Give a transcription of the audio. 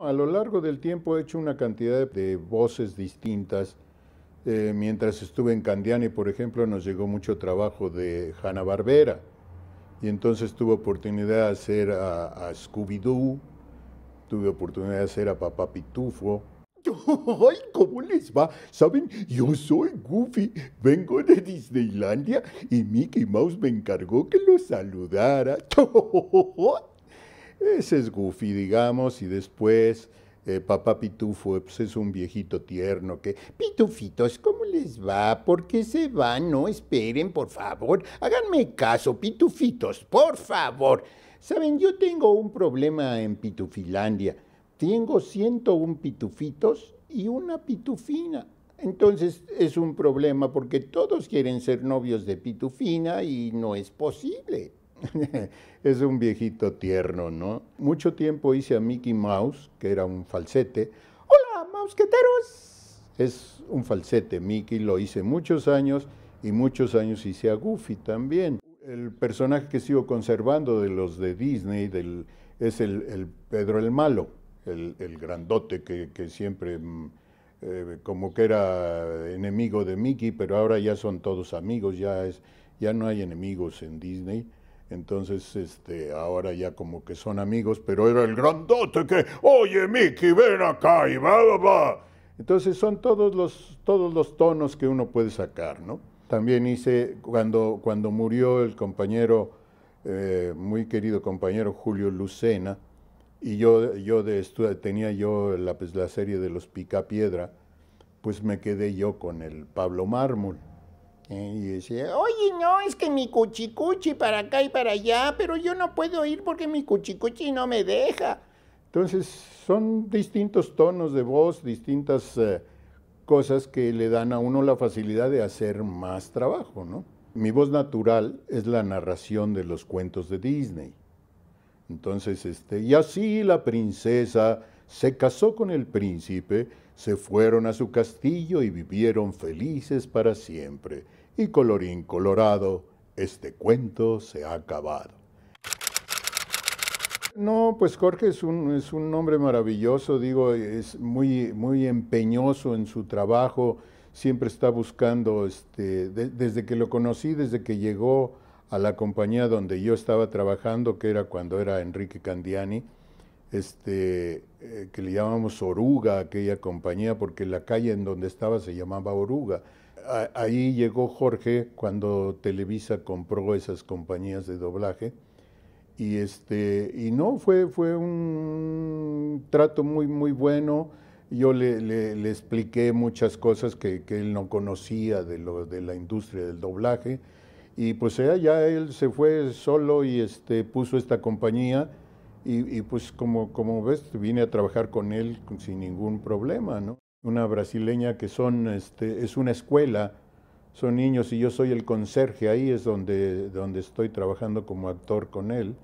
A lo largo del tiempo he hecho una cantidad de voces distintas. Eh, mientras estuve en Candiani, por ejemplo, nos llegó mucho trabajo de Hanna Barbera. Y entonces tuve oportunidad de hacer a, Scooby-Doo, tuve oportunidad de hacer a Papá Pitufo. ¡Ay, cómo les va! Saben, yo soy Goofy, vengo de Disneylandia y Mickey Mouse me encargó que lo saludara. ¡Oh, oh, oh, ese es Goofy, digamos, y después eh, papá Pitufo pues es un viejito tierno que... Pitufitos, ¿cómo les va? ¿Por qué se van? No esperen, por favor. Háganme caso, pitufitos, por favor. Saben, yo tengo un problema en Pitufilandia. Tengo 101 pitufitos y una pitufina. Entonces es un problema porque todos quieren ser novios de Pitufina y no es posible. es un viejito tierno, ¿no? Mucho tiempo hice a Mickey Mouse, que era un falsete. ¡Hola, mausqueteros! Es un falsete, Mickey, lo hice muchos años y muchos años hice a Goofy también. El personaje que sigo conservando de los de Disney es el, Pedro el Malo, el, grandote que, siempre mm, eh, como que era enemigo de Mickey, pero ahora ya son todos amigos, ya, es, ya no hay enemigos en Disney. Entonces, este, ahora ya como que son amigos, pero era el grandote que, oye, Mickey, ven acá y va, va, va. Entonces son todos los, todos los tonos que uno puede sacar, ¿no? También hice, cuando, cuando murió el compañero, eh, muy querido compañero Julio Lucena, y yo, yo de tenía yo la, pues, la serie de los Picapiedra, pues me quedé yo con el Pablo Mármol. Eh, y decía, oye, no, es que mi cuchicuchi para acá y para allá, pero yo no puedo ir porque mi cuchicuchi no me deja. Entonces, son distintos tonos de voz, distintas eh, cosas que le dan a uno la facilidad de hacer más trabajo, ¿no? Mi voz natural es la narración de los cuentos de Disney. Entonces, este, y así la princesa se casó con el príncipe, se fueron a su castillo y vivieron felices para siempre. Y colorín colorado, este cuento se ha acabado. No, pues Jorge es un, es hombre maravilloso, digo, es muy, muy empeñoso en su trabajo, siempre está buscando, este, desde que lo conocí, desde que llegó a la compañía donde yo estaba trabajando, que era cuando era Enrique Candiani, este, eh, que le llamamos Oruga, aquella compañía, porque la calle en donde estaba se llamaba Oruga. ahí llegó Jorge cuando Televisa compró esas compañías de doblaje. Y, este, y no, fue, fue un trato muy, muy bueno. Yo le, expliqué muchas cosas que, él no conocía de, la industria del doblaje. Y pues ya él se fue solo y este, puso esta compañía y, pues como, como ves, vine a trabajar con él sin ningún problema, ¿no? Una brasileña que son, este, es una escuela, son niños y yo soy el conserje, ahí es donde, donde estoy trabajando como actor con él.